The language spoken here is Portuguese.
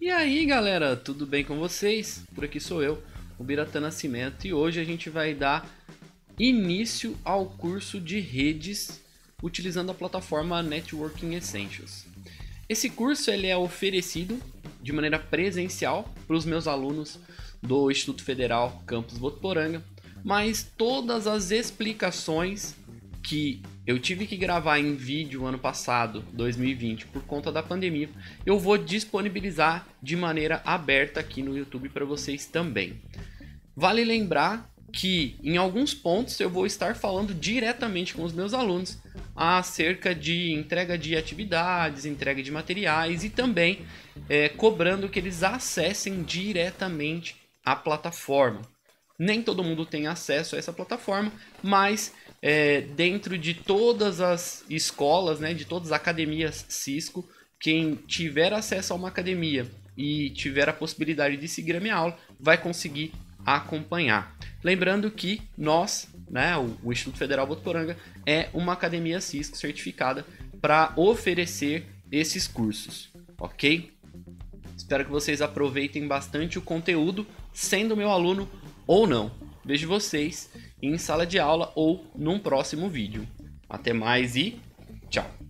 E aí galera, tudo bem com vocês? Por aqui sou eu, o Biratã Nascimento, e hoje a gente vai dar início ao curso de redes utilizando a plataforma Networking Essentials. Esse curso ele é oferecido de maneira presencial para os meus alunos do Instituto Federal Campus Votuporanga, mas todas as explicações que eu tive que gravar em vídeo ano passado, 2020, por conta da pandemia. Eu vou disponibilizar de maneira aberta aqui no YouTube para vocês também. Vale lembrar que em alguns pontos eu vou estar falando diretamente com os meus alunos acerca de entrega de atividades, entrega de materiais e também é, cobrando que eles acessem diretamente a plataforma. Nem todo mundo tem acesso a essa plataforma, mas é, dentro de todas as escolas, né, de todas as academias Cisco, quem tiver acesso a uma academia e tiver a possibilidade de seguir a minha aula, vai conseguir acompanhar. Lembrando que nós, né, o Instituto Federal Botoporanga, é uma academia Cisco certificada para oferecer esses cursos, ok? Espero que vocês aproveitem bastante o conteúdo, sendo meu aluno ou não. Vejo vocês em sala de aula ou num próximo vídeo. Até mais e tchau!